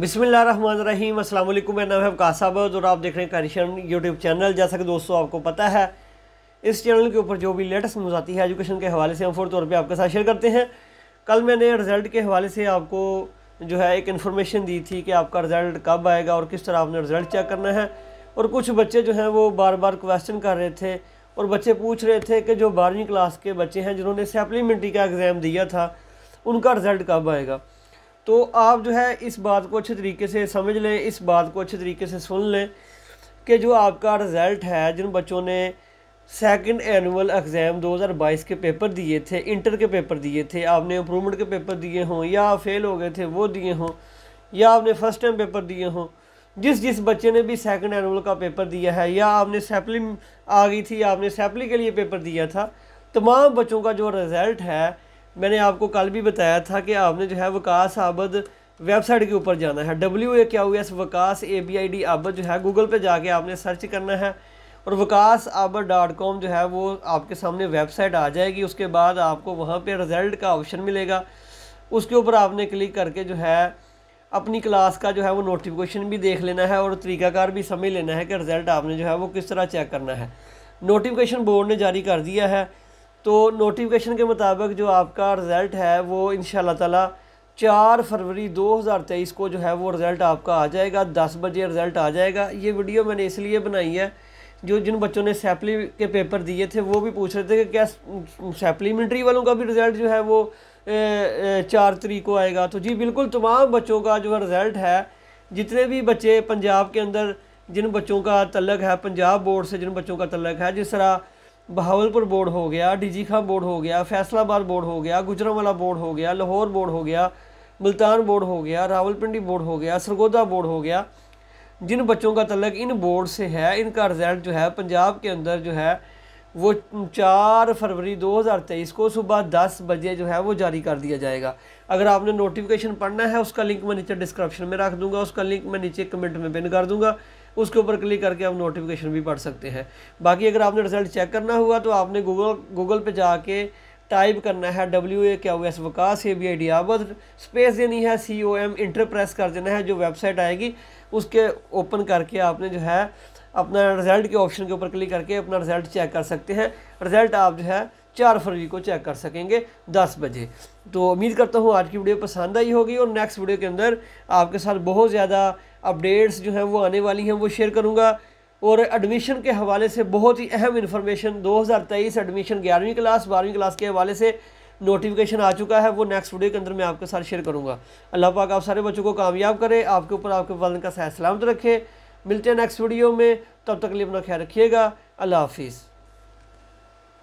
बिसमिल्ल रहीम अस्सलाम मेरा नाम है अबका साहब और आप देख रहे हैं करिशन यूट्यूब चैनल जैसा कि दोस्तों आपको पता है इस चैनल के ऊपर जो भी लेटेस्ट न्यूज़ आती है एजुकेशन के हवाले से हम फोर तौर पर आपके साथ शेयर करते हैं कल मैंने रिज़ल्ट के हवाले से आपको जो है एक इन्फॉर्मेशन दी थी कि आपका रिज़ल्ट कब आएगा और किस तरह आपने रिज़ल्ट चेक करना है और कुछ बच्चे जो हैं वो बार बार क्वेश्चन कर रहे थे और बच्चे पूछ रहे थे कि जो बारहवीं क्लास के बच्चे हैं जिन्होंने सप्लीमेंट्री का एग्ज़ाम दिया था उनका रिज़ल्ट कब आएगा तो आप जो है इस बात को अच्छे तरीके से समझ लें इस बात को अच्छे तरीके से सुन लें कि जो आपका रिज़ल्ट है जिन बच्चों ने सेकंड एनुअल एग्ज़ाम 2022 के पेपर दिए थे इंटर के पेपर दिए थे आपने इम्प्रूवमेंट के पेपर दिए हों या फेल हो गए थे वो दिए हों या आपने फ़र्स्ट टाइम पेपर दिए हों जिस जिस बच्चे ने भी सेकंड एनुअल का पेपर दिया है या आपने सैपली आ गई थी या आपने सैपली के लिए पेपर दिया था तमाम बच्चों का जो रिज़ल्ट है मैंने आपको कल भी बताया था कि आपने जो है वकास आबद वेबसाइट के ऊपर जाना है डब्ल्यू ए क्या हुआ S Waqas A B I D आबद जो है गूगल पे जाके आपने सर्च करना है और वकास आबद डॉट कॉम जो है वो आपके सामने वेबसाइट आ जाएगी उसके बाद आपको वहाँ पे रिज़ल्ट का ऑप्शन मिलेगा उसके ऊपर आपने क्लिक करके जो है अपनी क्लास का जो है वो नोटिफिकेशन भी देख लेना है और तरीकाकार भी समझ लेना है कि रिज़ल्ट आपने जो है वो किस तरह चेक करना है नोटिफिकेशन बोर्ड ने जारी कर दिया है तो नोटिफिकेशन के मुताबिक जो आपका रिज़ल्ट है वो इन ताला चार फरवरी 2023 को जो है वो रिज़ल्ट आपका आ जाएगा दस बजे रिज़ल्ट आ जाएगा ये वीडियो मैंने इसलिए बनाई है जो जिन बच्चों ने सैपली के पेपर दिए थे वो भी पूछ रहे थे कि क्या सप्लीमेंट्री वालों का भी रिज़ल्ट जो है वो ए, ए, चार तरीक को आएगा तो जी बिल्कुल तमाम बच्चों का जो रिज़ल्ट है जितने भी बच्चे पंजाब के अंदर जिन बच्चों का तलक है पंजाब बोर्ड से जिन बच्चों का तलक है जिस तरह बहावलपुर बोर्ड हो गया डीजीखा बोर्ड हो गया फैसलाबाद बोर्ड हो गया गुजरावाला बोर्ड हो गया लाहौर बोर्ड हो गया मुल्तान बोर्ड हो गया रावलपिंडी बोर्ड हो गया सरगोदा बोर्ड हो गया जिन बच्चों का तलक इन बोर्ड से है इनका रिज़ल्ट जो है पंजाब के अंदर जो है वो चार फरवरी 2023 को सुबह दस बजे जो है वो जारी कर दिया जाएगा अगर आपने नोटिफिकेशन पढ़ना है उसका लिंक मैं नीचे डिस्क्रिप्शन में रख दूंगा उसका लिंक मैं नीचे कमेंट में पिन कर दूंगा उसके ऊपर क्लिक करके आप नोटिफिकेशन भी पढ़ सकते हैं बाकी अगर आपने रिजल्ट चेक करना हुआ तो आपने गूगल गूगल पर जाके टाइप करना है डब्ल्यू ए क्या S Waqas A B I D डियाबत स्पेस देनी है C O M enter press कर देना है जो वेबसाइट आएगी उसके ओपन करके आपने जो है अपना रिजल्ट के ऑप्शन के ऊपर क्लिक करके अपना रिजल्ट चेक कर सकते हैं रिजल्ट आप जो है चार फरवरी को चेक कर सकेंगे दस बजे तो उम्मीद करता हूँ आज की वीडियो पसंद आई होगी और नेक्स्ट वीडियो के अंदर आपके साथ बहुत ज़्यादा अपडेट्स जो हैं वो आने वाली हैं वो शेयर करूँगा और एडमिशन के हवाले से बहुत ही अहम इन्फॉर्मेशन 2023 एडमिशन ग्यारहवीं क्लास बारहवीं क्लास के हवाले से नोटिफिकेशन आ चुका है वो नेक्स्ट वीडियो के अंदर मैं आपके साथ शेयर करूँगा अल्लाह पाक आप सारे बच्चों को कामयाब करे आपके ऊपर आपके वालन का सह सलामत रखे मिलते हैं नेक्स्ट वीडियो में तब तक लिए अपना ख्याल रखिएगा अल्लाह हाफिज़